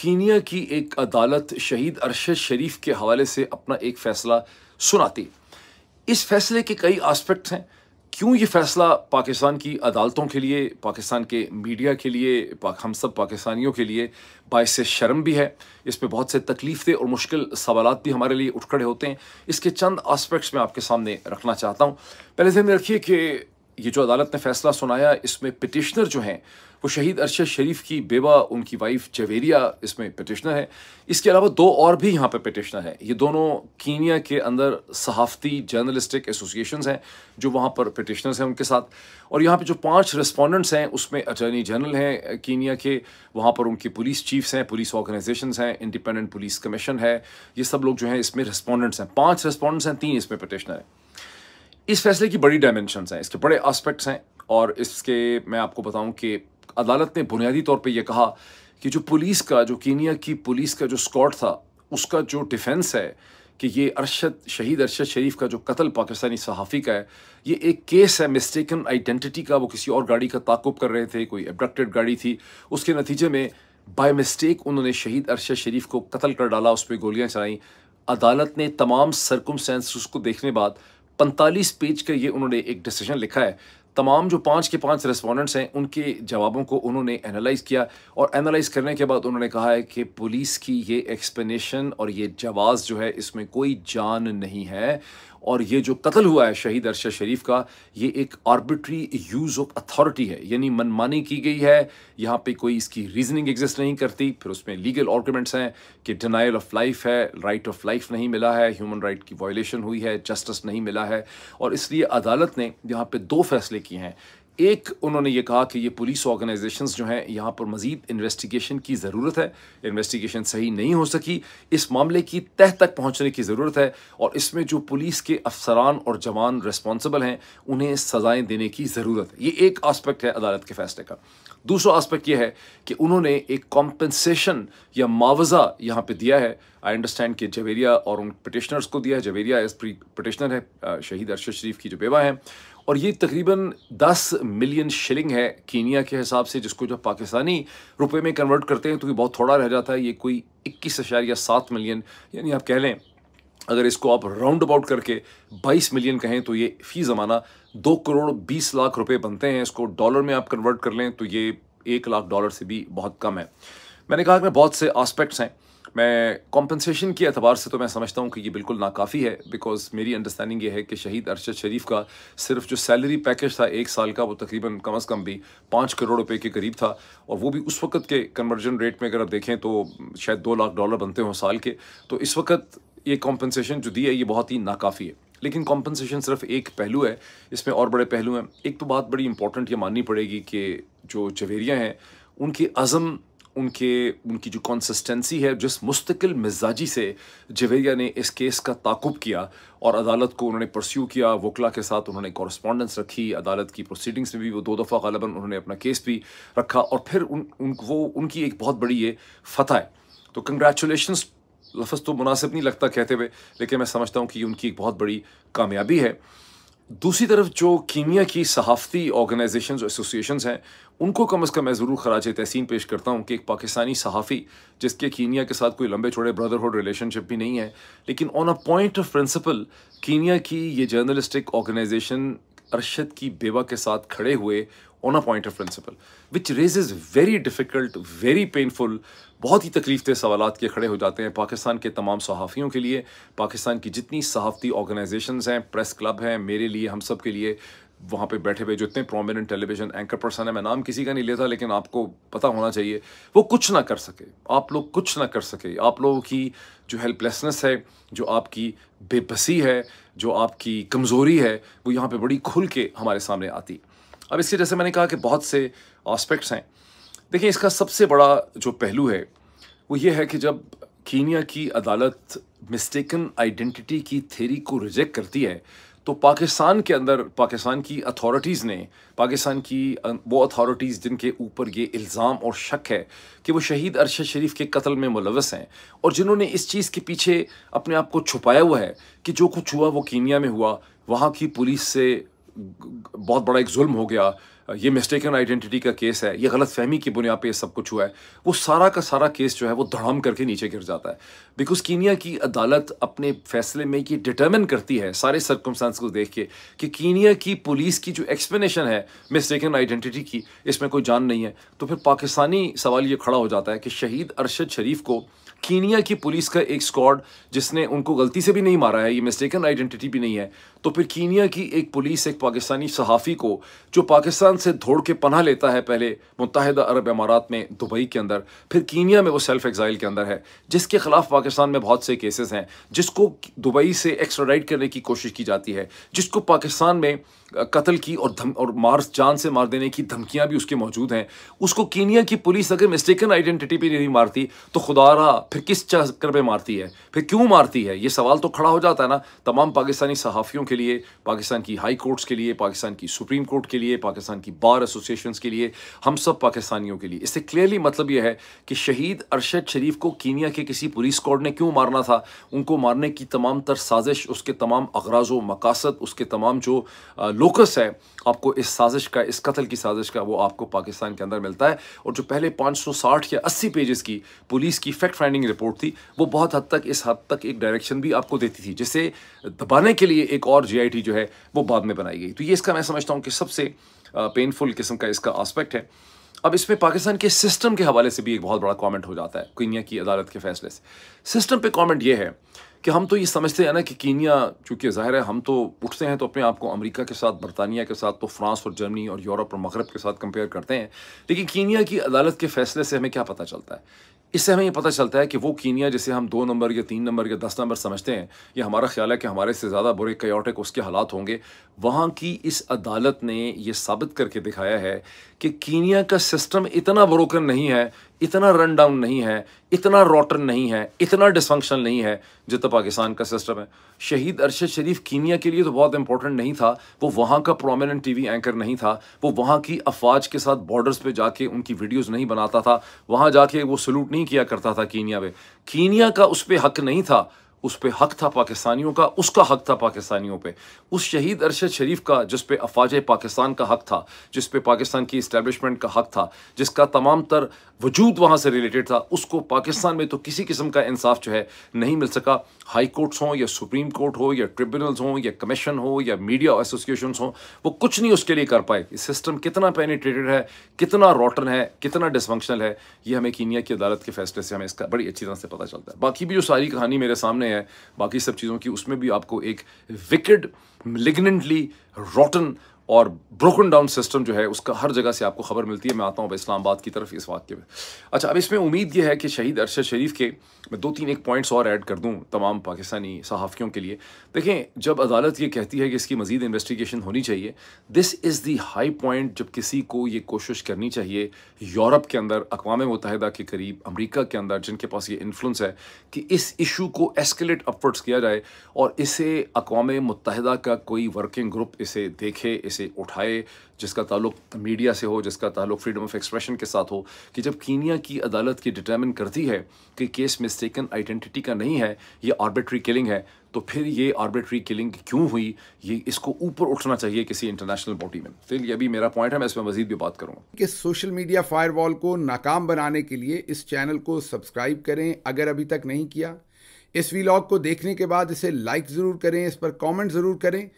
Kenya की एक अदालत शहीद अरशद शरीफ के हवाले से अपना एक फ़ैसला सुनाती इस फैसले के कई आस्पेक्ट्स हैं क्यों ये फ़ैसला पाकिस्तान की अदालतों के लिए पाकिस्तान के मीडिया के लिए हम सब पाकिस्तानियों के लिए बायस शर्म भी है इस पर बहुत से तकलीफ़ें और मुश्किल सवाल भी हमारे लिए उठ खड़े होते हैं इसके चंद आस्पेक्ट्स मैं आपके सामने रखना चाहता हूँ पहले से में रखिए कि ये जो अदालत ने फैसला सुनाया इसमें पिटिशनर जो हैं वो शहीद अरशद शरीफ की बेवा उनकी वाइफ जवेरिया इसमें पिटिशनर है इसके अलावा दो और भी यहाँ पे पिटिशनर हैं ये दोनों कीनिया के अंदर सहाफ़ती जर्नलिस्टिक एसोसिएशन हैं जो वहाँ पर पिटिशनर्स हैं उनके साथ और यहाँ पे जो पांच रिस्पोंडेंट्स हैं उसमें अटर्नी जनरल हैं कीनिया के वहाँ पर उनके पुलिस चीफ्स हैं पुलिस ऑर्गेनाइजेशन हैं इंडिपेंडेंट पुलिस कमीशन है ये सब लोग जो हैं इसमें रिस्पॉन्डेंट्स हैं पाँच रिस्पॉन्डेंट्स हैं तीन इसमें पटिशनर हैं इस फैसले की बड़ी डायमेंशनस हैं इसके बड़े आस्पेक्ट्स हैं और इसके मैं आपको बताऊं कि अदालत ने बुनियादी तौर पे यह कहा कि जो पुलिस का जो कीनिया की पुलिस का जो स्कॉट था उसका जो डिफेंस है कि ये अरशद शहीद अरशद शरीफ का जो कत्ल पाकिस्तानी सहाफ़ी का है ये एक केस है मिस्टेकन आइडेंटिटी का वो किसी और गाड़ी का ताकुब कर रहे थे कोई एबडक्टेड गाड़ी थी उसके नतीजे में बाय मिस्टेक उन्होंने शहीद अरशद शरीफ को कत्ल कर डाला उस पर गोलियाँ चलाईं अदालत ने तमाम सरकमस्टेंस को देखने बाद पैंतालीस पेज का ये उन्होंने एक डिसीजन लिखा है तमाम जो पाँच के पाँच रेस्पोंडेंट्स हैं उनके जवाबों को उन्होंने एनालाइज किया और एनालाइज करने के बाद उन्होंने कहा है कि पुलिस की ये एक्सप्लेनेशन और ये जवाब जो है इसमें कोई जान नहीं है और ये जो कत्ल हुआ है शहीद अरशद शरीफ का ये एक आर्बिट्री यूज़ ऑफ अथॉरिटी है यानी मनमानी की गई है यहाँ पे कोई इसकी रीजनिंग एग्जिस्ट नहीं करती फिर उसमें लीगल आर्गूमेंट्स हैं कि डिनाइल ऑफ लाइफ है राइट ऑफ लाइफ नहीं मिला है ह्यूमन राइट की वायलेशन हुई है जस्टिस नहीं मिला है और इसलिए अदालत ने यहाँ पर दो फैसले की हैं एक उन्होंने ये कहा कि ये पुलिस ऑर्गेनाइजेशंस जो हैं यहाँ पर मज़ीद इन्वेस्टिगेशन की ज़रूरत है इन्वेस्टिगेशन सही नहीं हो सकी इस मामले की तह तक पहुँचने की ज़रूरत है और इसमें जो पुलिस के अफसरान और जवान रिस्पॉन्सिबल हैं उन्हें सजाएं देने की ज़रूरत है ये एक आस्पेक्ट है अदालत के फैसले का दूसरा आस्पेक्ट यह है कि उन्होंने एक कॉम्पनसेशन या मुआवजा यहाँ पर दिया है आई अंडरस्टैंड कि जवेरिया और उन पटिशनर्स को दिया है जवेरिया एज पटिशनर है शहीद अरशद शरीफ की जो बेवा हैं और ये तकरीबन 10 मिलियन शिलिंग है कीनिया के हिसाब से जिसको जब पाकिस्तानी रुपए में कन्वर्ट करते हैं तो ये बहुत थोड़ा रह जाता है ये कोई इक्कीस या सात मिलियन यानी आप कह लें अगर इसको आप राउंड अबाउट करके 22 मिलियन कहें तो ये फ़ी ज़माना दो करोड़ बीस लाख रुपये बनते हैं इसको डॉलर में आप कन्वर्ट कर लें तो ये एक लाख डॉलर से भी बहुत कम है मैंने कहा कि बहुत से आस्पेक्ट्स हैं मैं कॉम्पनसेशन के अतबार से तो मैं समझता हूँ कि ये बिल्कुल नाकाफ़ी है बिकॉज मेरी अंडरस्टैंडिंग ये है कि शहीद अरशद शरीफ का सिर्फ जो सैलरी पैकेज था एक साल का वो तकरीबन कम अज़ कम भी पाँच करोड़ रुपए के करीब था और वो भी उस वक्त के कन्वर्जन रेट में अगर आप देखें तो शायद दो लाख डॉलर बनते हों साल के तो इस वक्त ये कॉम्पनसेशन जो दी है ये बहुत ही नाकाफ़ी है लेकिन कॉम्पनसेशन सिर्फ एक पहलू है इसमें और बड़े पहलू हैं एक तो बात बड़ी इंपॉर्टेंट ये माननी पड़ेगी कि जो जवेरियाँ हैं उनकी अज़म उनके उनकी जो कंसिस्टेंसी है जिस मुस्तकिल मिजाजी से जवेरिया ने इस केस का ताकुब किया और अदालत को उन्होंने परस्यू किया वकला के साथ उन्होंने कॉरस्पॉन्डेंस रखी अदालत की प्रोसीडिंग्स में भी वो दो दफ़ा गलबन उन्होंने अपना केस भी रखा और फिर उन, उन वो उनकी एक बहुत बड़ी ये फतह है तो कंग्रेचुलेशन लफ्ज़ तो मुनासिब नहीं लगता कहते हुए लेकिन मैं समझता हूँ कि उनकी एक बहुत बड़ी कामयाबी है दूसरी तरफ जो कीमिया की सहाफ़ती ऑर्गेनाइजेशन और एसोसिएशन हैं उनको कम अज़ कम मैं ज़रूर खराज तहसीन पेश करता हूँ कि एक पाकिस्तानी सहाफ़ी जिसके कीमिया के साथ कोई लंबे छोड़े ब्रदरहुड रिलेशनशिप भी नहीं है लेकिन on a point of principle कीमिया की ये जर्नलिस्टिक ऑर्गेनाइजेशन अरशद की बेवा के साथ खड़े हुए on a point of principle which rage is very difficult very painful बहुत ही तकलीफ सवाल के खड़े हो जाते हैं पाकिस्तान के तमाम सहाफ़ियों के लिए पाकिस्तान की जितनी सहाफ़ती ऑर्गेनाइजेशन हैं प्रेस क्लब हैं मेरे लिए हम सब के लिए वहाँ पे बैठे हुए जो इतने प्रोमिनेंट टेलीविजन एंकर पर्सन है मैं नाम किसी का नहीं लेता लेकिन आपको पता होना चाहिए वो कुछ ना कर सके आप लोग कुछ ना कर सके आप लोगों की जो हेल्पलेसनेस है जो आपकी बेबसी है जो आपकी कमज़ोरी है वो यहाँ पे बड़ी खुल के हमारे सामने आती अब इसके जैसे मैंने कहा कि बहुत से आस्पेक्ट्स हैं देखिए इसका सबसे बड़ा जो पहलू है वो ये है कि जब कीनिया की अदालत मिस्टेकन आइडेंटिटी की थेरी को रिजेक्ट करती है तो पाकिस्तान के अंदर पाकिस्तान की अथॉरिटीज़ ने पाकिस्तान की वो अथॉरिटीज़ जिनके ऊपर ये इल्ज़ाम और शक है कि वो शहीद अरशद शरीफ के कत्ल में मुलवस हैं और जिन्होंने इस चीज़ के पीछे अपने आप को छुपाया हुआ है कि जो कुछ हुआ वो कीनिया में हुआ वहाँ की पुलिस से बहुत बड़ा एक जुल्म हो गया ये मिस्टेकन आइडेंटिटी का केस है ये गलत फहमी की बुनियाद पर सब कुछ हुआ है वो सारा का सारा केस जो है वो धड़ाम करके नीचे गिर जाता है बिकॉज कीनिया की अदालत अपने फैसले में ये डिटर्मिन करती है सारे सर्कमस्टांस को देख के कि कीनिया की पुलिस की जो एक्सप्लेनेशन है मिस्टेकन आइडेंटिटी की इसमें कोई जान नहीं है तो फिर पाकिस्तानी सवाल ये खड़ा हो जाता है कि शहीद अरशद शरीफ को कीनिया की पुलिस का एक स्क्वाड जिसने उनको गलती से भी नहीं मारा है ये मिस्टेकन आइडेंटिटी भी नहीं है तो फिर कीनिया की एक पुलिस एक पाकिस्तानी सहाफ़ी को जो पाकिस्तान से धोड़ के पनाह लेता है पहले मुतहदा अरब अमारात में दुबई के अंदर फिर कीनिया में वो सेल्फ एग्ज़ाइल के अंदर है जिसके ख़िलाफ़ पाकिस्तान में बहुत से केसेस हैं जिसको दुबई से एक्स्ट्राडाइट करने की कोशिश की जाती है जिसको पाकिस्तान में कत्ल की और धम और मार जान से मार देने की धमकियाँ भी उसके मौजूद हैं उसको कीनिया की पुलिस अगर मिस्टेकन आइडेंटिटी पर नहीं मारती तो खुदा रहा फिर किस चक्कर पर मारती है फिर क्यों मारती है ये सवाल तो खड़ा हो जाता है ना तमाम पाकिस्तानी सहाफ़ियों के के लिए पाकिस्तान की हाई कोर्ट्स के लिए पाकिस्तान की सुप्रीम कोर्ट के लिए पाकिस्तान की बार एसोसिएशन के लिए हम सब पाकिस्तानियों के लिए इससे क्लियरली मतलब यह है कि शहीद अरशद शरीफ को कीनिया के किसी पुलिस कोर्ट ने क्यों मारना था उनको मारने की तमाम तर साजिश उसके तमाम अगराज व मकासद उसके तमाम जो लोकस है आपको इस साजिश का इस कतल की साजिश का वो आपको पाकिस्तान के अंदर मिलता है और जो पहले 560 या 80 पेजेस की पुलिस की फैक्ट फाइंडिंग रिपोर्ट थी वो बहुत हद तक इस हद तक एक डायरेक्शन भी आपको देती थी जिसे दबाने के लिए एक और और जीआईटी जो है वो बाद में बनाई गई तो ये इसका मैं समझता हूँ कि सबसे पेनफुल किस्म का इसका आस्पेक्ट है अब इसमें पाकिस्तान के सिस्टम के हवाले से भी एक बहुत बड़ा कमेंट हो जाता है कीनिया की अदालत के फैसले से सिस्टम पे कमेंट ये है कि हम तो ये समझते हैं ना कि कीनिया चूँकि ज़ाहिर है हम तो उठते हैं तो अपने आप को अमेरिका के साथ बरतानिया के साथ तो फ्रांस और जर्मनी और यूरोप और मगरब के साथ कंपेयर करते हैं लेकिन कीनिया की अदालत के फैसले से हमें क्या पता चलता है इससे हमें ये पता चलता है कि वो कीनिया जिसे हम दो नंबर या तीन नंबर या दस नंबर समझते हैं ये हमारा ख्याल है कि हमारे से ज़्यादा बुरे कयोटिक उसके हालात होंगे वहाँ की इस अदालत ने यह साबित करके दिखाया है कि कीनिया का सिस्टम इतना ब्रोकन नहीं है इतना रन डाउन नहीं है इतना रोटन नहीं है इतना डिसफंक्शन नहीं है जितना पाकिस्तान का सिस्टम है शहीद अरशद शरीफ कीनिया के लिए तो बहुत इंपॉर्टेंट नहीं था वो वहाँ का प्रोमिनेंट टीवी एंकर नहीं था वो वहाँ की अफवाज के साथ बॉर्डर्स पे जाके उनकी वीडियोस नहीं बनाता था वहाँ जाके वो सल्यूट नहीं किया करता था कीनिया में कीनिया का उस पर हक नहीं था उस पर हक था पाकिस्तानियों का उसका हक था पाकिस्तानियों पे उस शहीद अरशद शरीफ का जिस पे अफवाज पाकिस्तान का हक था जिस पे पाकिस्तान की इस्टेबलिशमेंट का हक था जिसका तमाम तर वजूद वहाँ से रिलेटेड था उसको पाकिस्तान में तो किसी किस्म का इंसाफ जो है नहीं मिल सका हाई कोर्ट्स हों या सुप्रीम कोर्ट हो या ट्रिब्यूनल्स हों या कमीशन हो या मीडिया एसोसिएशन हों वो कुछ नहीं उसके लिए कर पाए सिस्टम कितना पेनिट्रेटेड है कितना रॉटन है कितना डिसफंक्शनल है ये हमें कीनिया की अदालत के फैसले से हमें इसका बड़ी अच्छी तरह से पता चलता है बाकी भी जो सारी कहानी मेरे सामने है है बाकी सब चीज़ों की उसमें भी आपको एक विकेड मिलिग्नेंटली रॉटन और ब्रोकन डाउन सिस्टम जो है उसका हर जगह से आपको खबर मिलती है मैं आता हूँ अब इस्लामाबाद की तरफ इस वाक्य में अच्छा अब इसमें उम्मीद ये है कि शहीद अरशद शरीफ के मैं दो तीन एक पॉइंट्स और ऐड कर दूँ तमाम पाकिस्तानी सहाफ़ियों के लिए देखें जब अदालत ये कहती है कि इसकी मज़ीद इन्वेस्टिगेशन होनी चाहिए this is the high point जब किसी को ये कोशिश करनी चाहिए यूरोप के अंदर अकवा मुतहदा के करीब अमरीका के अंदर जिनके पास ये इन्फ्लुंस है कि इस इशू को एस्केलेट अपवर्ड्स किया जाए और इसे अकवा मुतहदा का कोई वर्किंग ग्रुप इसे देखे इस से उठाए जिसका ताल्लुक मीडिया से हो जिसका ताल्लुक फ्रीडम ऑफ एक्सप्रेशन के साथ हो कि जब कीनिया की अदालत की डिटर्मिन करती है कि केस मिस्टेकन आइडेंटिटी का नहीं है ये आर्बिट्री किलिंग है तो फिर ये आर्बिट्री किलिंग क्यों हुई ये इसको ऊपर उठना चाहिए किसी इंटरनेशनल बॉडी में फिर तो ये भी मेरा पॉइंट है मैं इसमें मजीद भी बात करूँगा कि सोशल मीडिया फायर को नाकाम बनाने के लिए इस चैनल को सब्सक्राइब करें अगर अभी तक नहीं किया इस वीलॉग को देखने के बाद इसे लाइक ज़रूर करें इस पर कमेंट ज़रूर करें